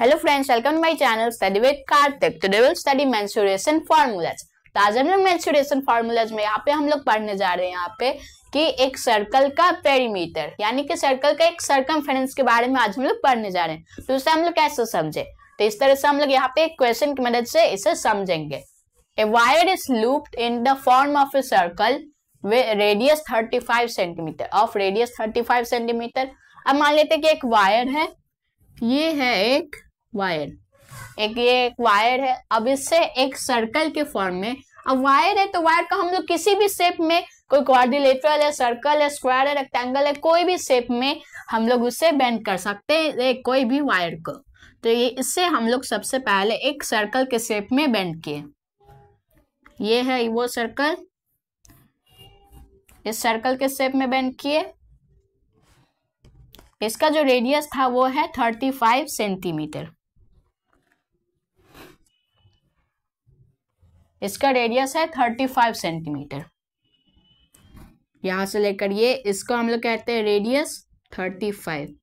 Hello friends welcome to my channel study with Kartik today will study mensuration formulas तो आज हम लोग mensuration formulas में यहाँ पे हम लोग पढ़ने जा रहे हैं यहाँ पे कि एक सर्कल का पेरीमीटर यानी कि सर्कल का एक सर्कमफेरेंस के बारे में आज हम लोग पढ़ने जा रहे हैं तो उसे हम लोग कैसे समझे तो इस तरह से हम लोग यहाँ पे क्वेश्चन की मदद से इसे समझेंगे a wire is looped in the form of a circle radius 35 centimetre of radius 35 centimetre अब मान लेते हैं कि एक वायर है ये है एक वायर एक ये एक वायर है अब इससे एक सर्कल के फॉर्म में अब वायर है तो वायर का हम लोग किसी भी शेप में कोई क्वारिलेटरल है सर्कल है स्क्वायर है रेक्टेंगल है कोई भी शेप में हम लोग उससे बेंड कर सकते हैं कोई भी वायर को तो ये इससे हम लोग सबसे पहले एक सर्कल के शेप में बेंड किए ये है वो सर्कल इस सर्कल के शेप में बेंड किए इसका जो रेडियस था वो है थर्टी फाइव सेंटीमीटर इसका रेडियस है थर्टी फाइव सेंटीमीटर यहाँ से लेकर ये इसको हम लोग कहते हैं रेडियस थर्टी फाइव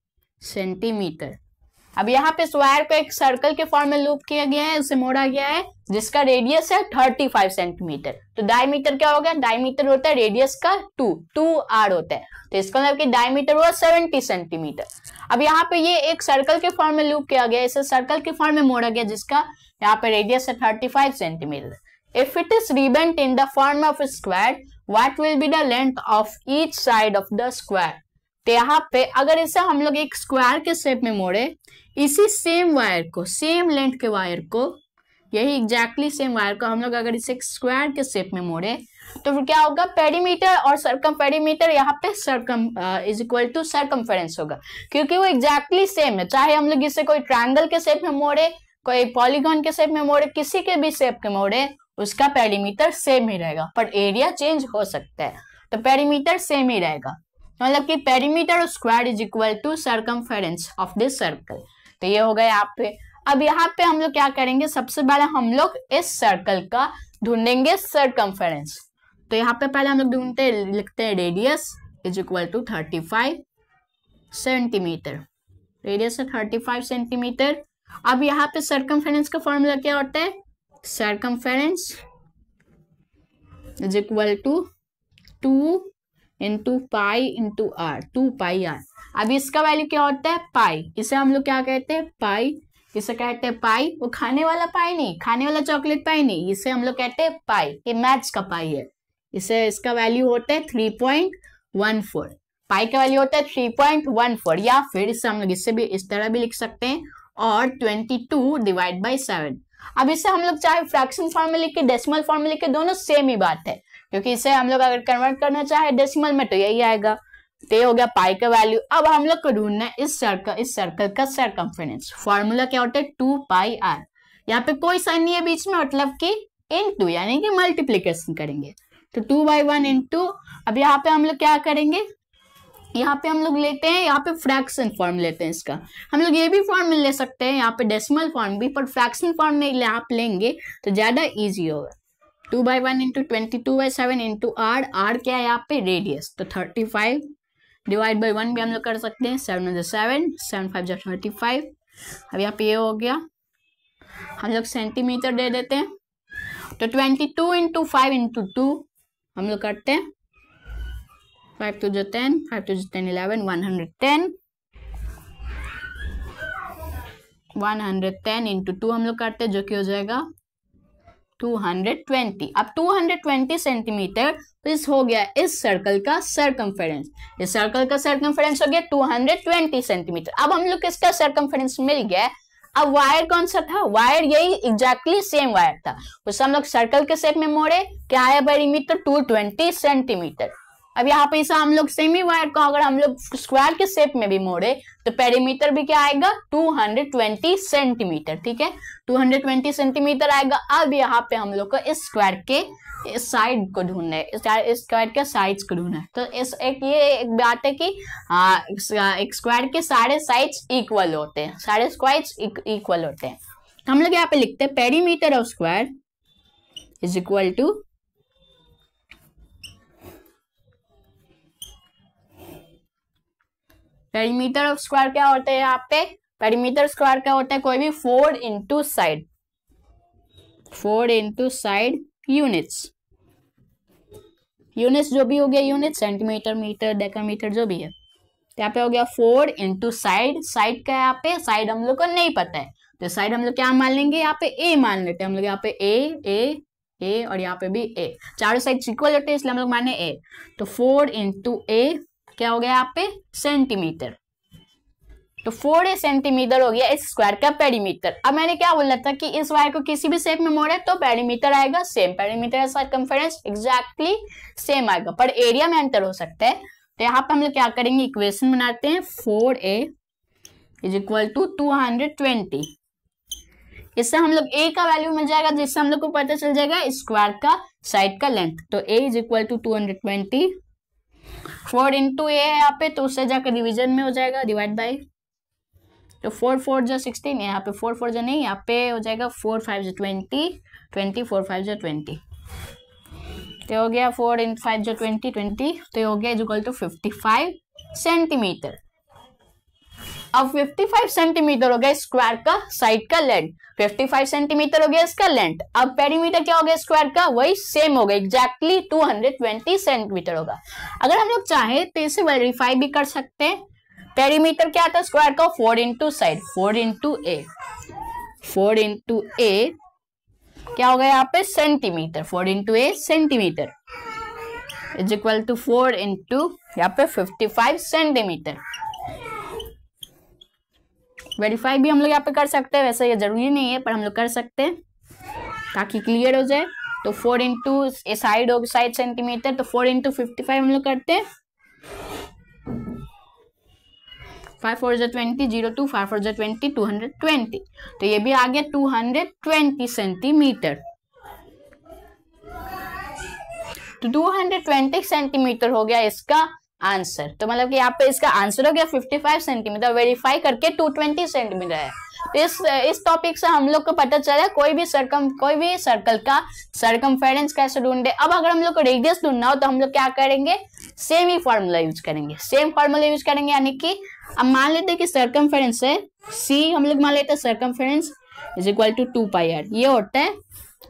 सेंटीमीटर अब यहाँ पे स्क्वायर को एक सर्कल के फॉर्म में लूप किया गया है उसे मोड़ा गया है जिसका रेडियस है थर्टी फाइव सेंटीमीटर तो डायमीटर क्या हो गया डायमीटर होता है रेडियस का टू टू आर होता है तो इसका मतलब कि डायमीटर हुआ सेवेंटी सेंटीमीटर अब यहाँ पे ये एक सर्कल के फॉर्म में लूप किया गया इसे सर्कल के फॉर्म में मोड़ा गया जिसका यहाँ पे रेडियस है thirty five centimetre If it is rebent in the form of a square, what will be the length of each side of the square? तो यहाँ पे अगर इसे हम लोग एक स्क्वायर के शेप में मोड़े इसी सेम वायर को सेम लेंथ के वायर को यही एग्जैक्टली सेम वायर को हम लोग अगर इसे स्क्वायर के शेप में मोड़े तो फिर क्या होगा पेरीमीटर और सरकम पेरीमीटर यहाँ पे circum is equal to circumference होगा क्योंकि वो एग्जैक्टली सेम है चाहे हम लोग इसे कोई ट्राइंगल के शेप में मोड़े कोई पॉलीगॉन के शेप में मोड़े किसी के भी शेप के मोड़े उसका पेरीमीटर सेम ही रहेगा पर एरिया चेंज हो सकता है तो पेरीमीटर सेम ही रहेगा मतलब कि perimeter square is equal to circum of this circle तो ये हो गए यहाँ पे अब यहाँ पे हम लोग क्या करेंगे सबसे पहले हम लोग इस सर्कल का ढूंढेंगे सर्कम तो यहाँ पे पहले हम लोग ढूंढते लिखते हैं radius is equal to thirty five centimetre radius है थर्टी फाइव सेंटीमीटर अब यहाँ पे सर्कम का फॉर्मूला क्या होता है circumference is equal to two into pi into R two pi R अब इसका वैल्यू क्या होता है पाई इसे हम लोग क्या कहते हैं पाई इसे कहते हैं पाई वो खाने वाला पाई नहीं खाने वाला चॉकलेट पाई नहीं इसे हम लोग कहते हैं पाई ये मैथ्स का पाई है इसे इसका वैल्यू होता है three point one four pi का वैल्यू होता है थ्री पॉइंट वन फोर या फिर इसे हम लोग इससे भी इस तरह भी लिख सकते हैं और twenty two divide by seven अब इससे हम लोग चाहे फ्रैक्शन फॉर्म में लिखे डेसिमल फॉर्म में लिखे दोनों सेम ही बात है क्योंकि इसे हम लोग अगर कन्वर्ट करना चाहे डेसिमल में तो यही आएगा तो हो गया पाई का वैल्यू अब हम लोग को ढूंढना है इस सर्कल इस सर्कल का सरकम्फिडेंस फॉर्मूला क्या होता है टू पाई आर यहाँ पे कोई साइन नहीं है बीच में मतलब की इन टू यानी कि मल्टीप्लीकेशन करेंगे तो two by one in two अब यहाँ पे हम लोग क्या करेंगे यहाँ पे हम लोग लेते हैं यहाँ पे फ्रैक्शन फॉर्म लेते हैं इसका हम लोग ये भी फॉर्म ले सकते हैं यहाँ पे डेसिमल फॉर्म भी पर फ्रैक्शन फॉर्म में आप लेंगे तो ज़्यादा ईजी होगा two by one into twenty two by seven into r r क्या है यहाँ पे रेडियस तो thirty five divide by one भी हम लोग कर सकते हैं सेवन सेवन सेवन फाइव जो थर्टी फाइव अब यहाँ पे ये हो गया हम लोग सेंटीमीटर दे देते हैं तो twenty two into five into two हम लोग करते हैं फाइव टू जो टेन फाइव टू जो ten eleven one hundred ten one hundred ten into two हम लोग करते हैं जो कि हो जाएगा टू हंड्रेड ट्वेंटी अब टू हंड्रेड ट्वेंटी सेंटीमीटर इस हो गया इस सर्कल का सर्कम्फेरेंस इस सर्कल का सर्कम्फेरेंस हो गया टू हंड्रेड ट्वेंटी सेंटीमीटर अब हम लोग किसका सर्कम्फेरेंस मिल गया अब वायर कौन सा था वायर यही एग्जैक्टली सेम वायर था उससे हम लोग सर्कल के शेप में मोड़े क्या आया बेरीमीटर टू ट्वेंटी सेंटीमीटर अब यहाँ पे इसे हम लोग सेमी वायर को अगर हम लोग स्क्वायर के शेप में भी मोड़े तो पेरीमीटर भी क्या आएगा 220 सेंटीमीटर ठीक है 220 सेंटीमीटर आएगा अब यहाँ पे हम लोग को इस स्क्वायर के साइड को ढूंढना है स्क्वायर के साइज को ढूंढना है तो इस एक ये एक बात है कि एक स्क्वायर के सारे साइज इक्वल होते हैं सारे स्क्वायर इक्वल होते हैं हम लोग यहाँ पे लिखते हैं perimeter of square is equal to perimeter of square क्या होता है यहाँ पे पेरीमीटर स्क्वायर क्या होता है कोई भी four into side four into side units units जो भी हो गया यूनिट सेंटीमीटर मीटर डेकामीटर जो भी है तो यहाँ पे हो गया फोर इंटू साइड साइड का यहाँ पे साइड हम लोग को नहीं पता है तो साइड हम लोग क्या मान लेंगे यहाँ पे ए मान लेते हैं हम लोग यहाँ पे ए ए ए और यहाँ पे भी ए चारों साइड इक्वल होते हैं इसलिए हम लोग माने ए तो फोर इंटू ए क्या हो गया यहाँ पे सेंटीमीटर तो फोर सेंटीमीटर हो गया इस स्क्वायर का पेरीमीटर अब मैंने क्या बोला था कि इस वायर को किसी भी शेप में मोड़े तो पेरीमीटर आएगा same perimeter circumference exactly same आएगा पर एरिया में अंतर हो सकता है तो यहाँ पे हम लोग क्या करेंगे इक्वेशन बनाते हैं four a is equal to two hundred twenty इससे हम लोग ए का वैल्यू मिल जाएगा जिससे हम लोग को पता चल जाएगा स्क्वायर का साइड का लेंथ तो a is equal to two hundred twenty four into a है यहाँ पे तो उससे जाकर डिवीजन में हो जाएगा डिवाइड बाई तो फोर फोर जो सिक्सटीन है यहाँ पे फोर फोर जो नहीं यहाँ पे हो जाएगा फोर फाइव जो ट्वेंटी ट्वेंटी फोर फाइव जो ट्वेंटी तो हो गया फोर इंट फाइव जो ट्वेंटी ट्वेंटी तो हो गया is equal to fifty five centimetre अब 55 सेंटीमीटर हो गया स्क्वायर का साइड का लेंथ 55 सेंटीमीटर हो गया इसका लेंथ अब पेरीमीटर क्या हो गया स्क्वायर का वही सेम हो गया एग्जैक्टली exactly 220 सेंटीमीटर होगा अगर हम लोग चाहें तो इसे वेरीफाई भी कर सकते हैं पेरीमीटर क्या आता है स्क्वायर का four into side four into a four into a क्या हो गया यहाँ पे centimetre four into a centimetre is equal to four into यहाँ पे फिफ्टी फाइव सेंटीमीटर वेरीफाई भी हम लोग यहाँ पे कर सकते हैं वैसे ये जरूरी नहीं है पर हम लोग कर सकते हैं ताकि क्लियर हो जाए तो फोर इंटू ए साइड हो साइड सेंटीमीटर तो फोर इंटू फिफ्टी फाइव हम लोग करते हैं फाइव फोर जो twenty zero two five four जो ट्वेंटी टू हंड्रेड ट्वेंटी तो ये भी आ गया टू हंड्रेड ट्वेंटी सेंटीमीटर तो टू हंड्रेड ट्वेंटी सेंटीमीटर हो गया इसका आंसर तो मतलब कि यहाँ पे इसका आंसर हो गया 55 सेंटीमीटर वेरीफाई करके 220 सेंटीमीटर है तो इस इस टॉपिक से हम लोग को पता चला कोई भी सर्कम कोई भी सर्कल का सर्कम कैसे ढूंढे अब अगर हम लोग को रेडियस ढूंढना हो तो हम लोग क्या करेंगे सेम ही फॉर्मूला यूज करेंगे सेम फॉर्मूला यूज करेंगे यानी कि अब मान लेते हैं कि सर्कम है सी हम लोग मान लेते हैं circum is equal to two pi r ये होता है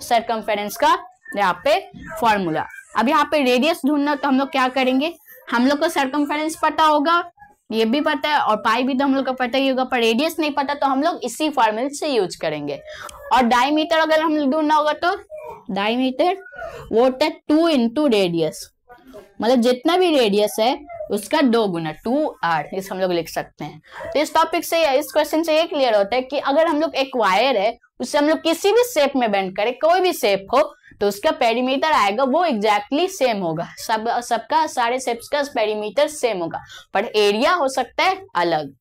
सर्कम का यहाँ पे फॉर्मूला अब यहाँ पे रेडियस ढूंढना तो हम लोग क्या करेंगे हम लोग को सर्कमफेरेंस पता होगा ये भी पता है और पाई भी तो हम लोग को पता ही होगा पर रेडियस नहीं पता तो हम लोग इसी फॉर्मूले से यूज करेंगे और डायमीटर अगर हम ढूंढना होगा तो डायमीटर वो होता है टू इंटू रेडियस मतलब जितना भी रेडियस है उसका दो गुना टू आर इस हम लोग लिख सकते हैं तो इस टॉपिक से इस क्वेश्चन से ये क्लियर होता है कि अगर हम लोग एक वायर है उसे हम लोग किसी भी शेप में बेंड करें कोई भी शेप हो तो उसका पेरीमीटर आएगा वो एग्जैक्टली exactly सेम होगा सब सबका सारे सेप्स का पेरीमीटर सेम होगा पर एरिया हो सकता है अलग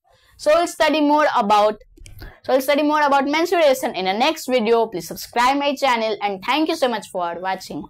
so study more about so study more about mensuration in a next video please subscribe my channel and thank you so much for watching